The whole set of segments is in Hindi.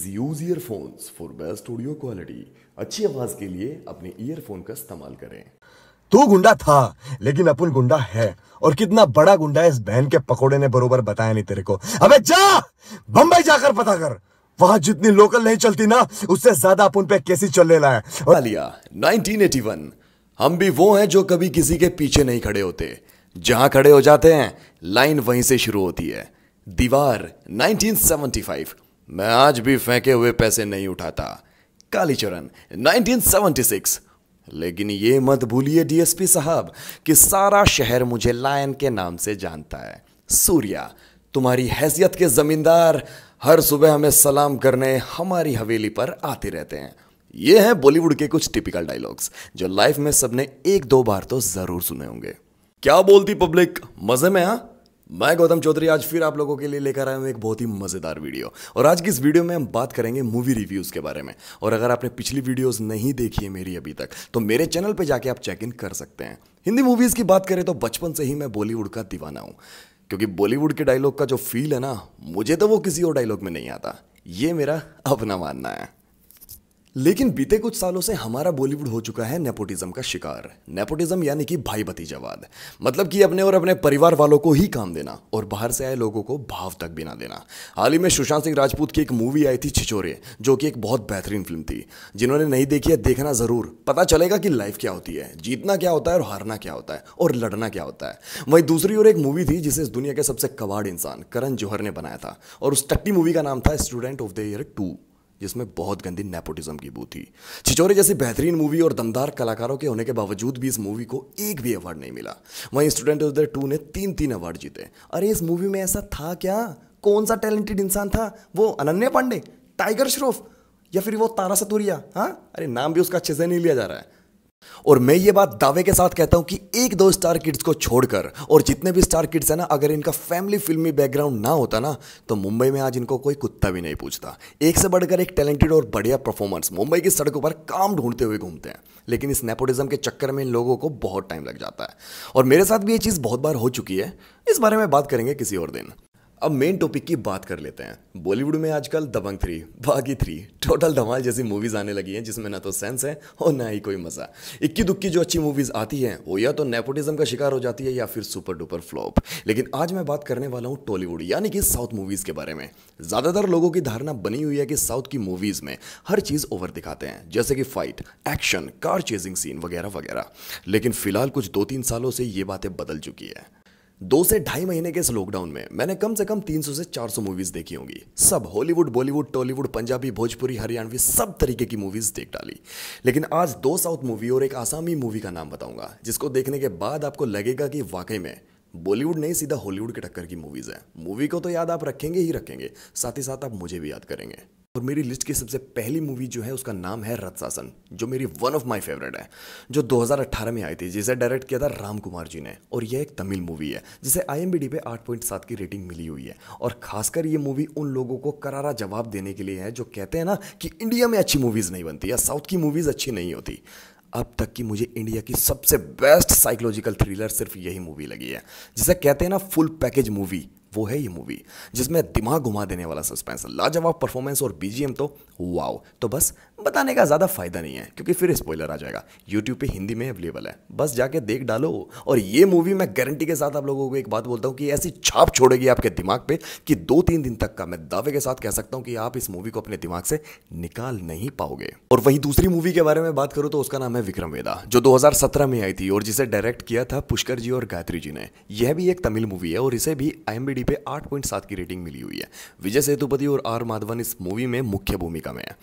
Use earphones for best audio quality. अच्छी आवाज के लिए अपने ईयरफोन का इस्तेमाल करें तू गुंडा था लेकिन अपन गुंडा है और कितना बड़ा गुंडा है इस बहन के पकोड़े ने बरोबर बताया नहीं तेरे को अबे जा बंबई जाकर पता कर वहां जितनी लोकल नहीं चलती ना उससे ज्यादा अपन पे कैसी चल ले है और... लिया 1981 हम भी वो हैं जो कभी किसी के पीछे नहीं खड़े होते जहां खड़े हो जाते हैं लाइन वहीं से शुरू होती है दीवार 1975 मैं आज भी फेंके हुए पैसे नहीं उठाता कालीचरण 1976 लेकिन ये मत भूलिए डीएसपी साहब कि सारा शहर मुझे लायन के नाम से जानता है सूर्या तुम्हारी हैसियत के जमींदार हर सुबह हमें सलाम करने हमारी हवेली पर आते रहते हैं ये हैं बॉलीवुड के कुछ टिपिकल डायलॉग्स जो लाइफ में सबने एक दो बार तो जरूर सुने होंगे क्या बोलती पब्लिक मजे में हा? मैं गौतम चौधरी आज फिर आप लोगों के लिए लेकर आया हूँ एक बहुत ही मज़ेदार वीडियो और आज की इस वीडियो में हम बात करेंगे मूवी रिव्यूज़ के बारे में और अगर आपने पिछली वीडियोस नहीं देखी है मेरी अभी तक तो मेरे चैनल पे जाके आप चेक इन कर सकते हैं हिंदी मूवीज़ की बात करें तो बचपन से ही मैं बॉलीवुड का दीवाना हूँ क्योंकि बॉलीवुड के डायलॉग का जो फील है ना मुझे तो वो किसी और डायलॉग में नहीं आता ये मेरा अपना मानना है लेकिन बीते कुछ सालों से हमारा बॉलीवुड हो चुका है नेपोटिज्म का शिकार नेपोटिज्म यानी कि भाई भतीजावाद मतलब कि अपने और अपने परिवार वालों को ही काम देना और बाहर से आए लोगों को भाव तक भी ना देना हाल ही में सुशांत सिंह राजपूत की एक मूवी आई थी छिचोरे जो कि एक बहुत बेहतरीन फिल्म थी जिन्होंने नहीं देखी है देखना ज़रूर पता चलेगा कि लाइफ क्या होती है जीतना क्या होता है और हारना क्या होता है और लड़ना क्या होता है वहीं दूसरी ओर एक मूवी थी जिसे इस दुनिया के सबसे कबाड़ इंसान करण जौहर ने बनाया था और उस टट्टी मूवी का नाम था student of the year two जिसमें बहुत गंदी नेपोटिज्म की बू थी छिचोरे जैसी बेहतरीन मूवी और दमदार कलाकारों के होने के बावजूद भी इस मूवी को एक भी अवार्ड नहीं मिला वहीं स्टूडेंट ऑफ द टू ने तीन तीन अवार्ड जीते अरे इस मूवी में ऐसा था क्या कौन सा टैलेंटेड इंसान था वो अनन्या पांडे टाइगर श्रॉफ या फिर वो तारा सतूरिया हाँ अरे नाम भी उसका अच्छे से नहीं लिया जा रहा है और मैं ये बात दावे के साथ कहता हूं कि एक दो स्टार किड्स को छोड़कर और जितने भी स्टार किड्स हैं ना अगर इनका फैमिली फिल्मी बैकग्राउंड ना होता ना तो मुंबई में आज इनको कोई कुत्ता भी नहीं पूछता एक से बढ़कर एक टैलेंटेड और बढ़िया परफॉर्मेंस मुंबई की सड़कों पर काम ढूंढते हुए घूमते हैं लेकिन इस नेपोटिज्म के चक्कर में इन लोगों को बहुत टाइम लग जाता है और मेरे साथ भी ये चीज़ बहुत बार हो चुकी है इस बारे में बात करेंगे किसी और दिन अब मेन टॉपिक की बात कर लेते हैं बॉलीवुड में आजकल Dabangg three Baaghi three total Dhamaal जैसी मूवीज़ आने लगी हैं जिसमें ना तो सेंस है और ना ही कोई मज़ा इक्की दुक्की जो अच्छी मूवीज़ आती हैं वो या तो नेपोटिज्म का शिकार हो जाती है या फिर सुपर डुपर फ्लॉप लेकिन आज मैं बात करने वाला हूँ टॉलीवुड यानी कि साउथ मूवीज़ के बारे में ज़्यादातर लोगों की धारणा बनी हुई है कि साउथ की मूवीज़ में हर चीज़ ओवर दिखाते हैं जैसे कि fight action car chasing scene वगैरह वगैरह लेकिन फिलहाल कुछ दो तीन सालों से ये बातें बदल चुकी है दो से ढाई महीने के इस लॉकडाउन में मैंने कम से कम 300 से 400 मूवीज देखी होंगी सब Hollywood Bollywood Tollywood Punjabi Bhojpuri Haryanvi सब तरीके की मूवीज देख डाली लेकिन आज दो साउथ मूवी और एक आसामी मूवी का नाम बताऊंगा जिसको देखने के बाद आपको लगेगा कि वाकई में बॉलीवुड नहीं सीधा हॉलीवुड के टक्कर की मूवीज है मूवी को तो याद आप रखेंगे ही रखेंगे साथ ही साथ आप मुझे भी याद करेंगे और तो मेरी लिस्ट की सबसे पहली मूवी जो है उसका नाम है रत्सासन जो मेरी वन ऑफ माय फेवरेट है जो 2018 में आई थी जिसे डायरेक्ट किया था राम कुमार जी ने और यह एक तमिल मूवी है जिसे आईएमबीडी पे 8.7 की रेटिंग मिली हुई है और खासकर ये मूवी उन लोगों को करारा जवाब देने के लिए है जो कहते हैं ना कि इंडिया में अच्छी मूवीज़ नहीं बनती या साउथ की मूवीज़ अच्छी नहीं होती अब तक की मुझे इंडिया की सबसे बेस्ट साइकोलॉजिकल थ्रिलर सिर्फ यही मूवी लगी है जिसे कहते हैं ना फुल पैकेज मूवी वो है ये मूवी जिसमें दिमाग घुमा देने वाला सस्पेंस लाजवाब परफॉर्मेंस और बीजीएम तो वाओ तो बस बताने का ज़्यादा फायदा नहीं है क्योंकि फिर स्पॉइलर आ जाएगा यूट्यूब पे हिंदी में अवेलेबल है बस जाके देख डालो और ये मूवी मैं गारंटी के साथ आप लोगों को एक बात बोलता हूँ कि ऐसी छाप छोड़ेगी आपके दिमाग पे कि दो तीन दिन तक का मैं दावे के साथ कह सकता हूँ कि आप इस मूवी को अपने दिमाग से निकाल नहीं पाओगे और वही दूसरी मूवी के बारे में बात करूँ तो उसका नाम है विक्रम वेदा जो दो में आई थी और जिसे डायरेक्ट किया था पुष्कर जी और गायत्री जी ने यह भी एक तमिल मूवी है और इसे भी आई ओटीटी पे 8.7 की रेटिंग मिली हुई है विजय सेतुपति और आर माधवन इस मूवी में मुख्य भूमिका में है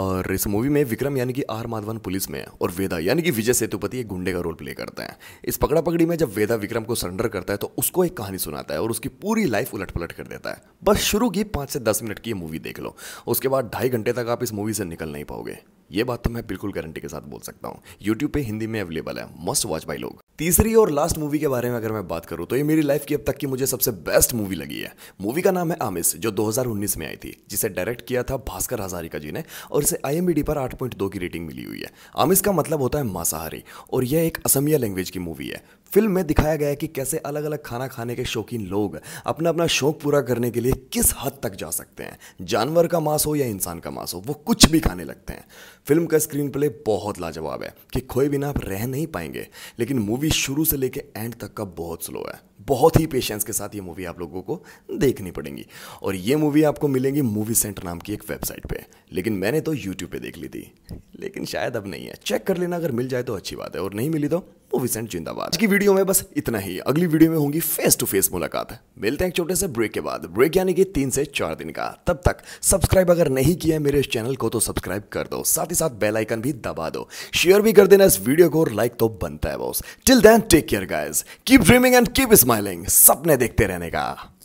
और इस मूवी में विक्रम यानी कि आर माधवन पुलिस में है और वेदा यानी कि विजय सेतुपति एक गुंडे का रोल प्ले करता है इस पकड़ा पकड़ी में जब वेदा विक्रम को सरेंडर करता है तो उसको एक कहानी सुनाता है और उसकी पूरी लाइफ उलट पलट कर देता है बस शुरू की पाँच से दस मिनट की मूवी देख लो उसके बाद ढाई घंटे तक आप इस मूवी से निकल नहीं पाओगे ये बात तो मैं बिल्कुल गारंटी के साथ बोल सकता हूँ यूट्यूब पे हिंदी में अवेलेबल है मस्ट वॉच बाई लोग तीसरी और लास्ट मूवी के बारे में अगर मैं बात करूँ तो ये मेरी लाइफ की अब तक की मुझे सबसे बेस्ट मूवी लगी है मूवी का नाम है आमिस जो 2019 में आई थी जिसे डायरेक्ट किया था भास्कर हजारिका जी ने और इसे आई पर 8.2 की रेटिंग मिली हुई है आमिस का मतलब होता है मांसाहारी और यह एक असमिया लैंग्वेज की मूवी है फिल्म में दिखाया गया है कि कैसे अलग अलग खाना खाने के शौकीन लोग अपना अपना शौक पूरा करने के लिए किस हद तक जा सकते हैं जानवर का मांस हो या इंसान का मांस हो वो कुछ भी खाने लगते हैं फिल्म का स्क्रीन प्ले बहुत लाजवाब है कि खोए बिना आप रह नहीं पाएंगे लेकिन मूवी शुरू से लेके एंड तक का बहुत स्लो है बहुत ही पेशेंस के साथ ये मूवी आप लोगों को देखनी पड़ेगी और ये मूवी आपको मिलेंगी मूवी सेंटर नाम की एक वेबसाइट पे लेकिन मैंने तो यूट्यूब पे देख ली थी लेकिन शायद अब नहीं है चेक कर लेना अगर मिल जाए तो अच्छी बात है और नहीं मिली तो मूवीसेंट जिंदाबाद की वीडियो में बस इतना ही अगली वीडियो में होंगी फेस टू फेस मुलाकात मिलते हैं छोटे से ब्रेक के बाद ब्रेक यानी कि तीन से चार दिन का तब तक सब्सक्राइब अगर नहीं किया है मेरे इस चैनल को तो सब्सक्राइब कर दो साथ ही साथ बेल आइकन भी दबा दो शेयर भी कर देना इस वीडियो को और लाइक तो बनता है boss till then take care guys keep dreaming and keep smiling सपने देखते रहने का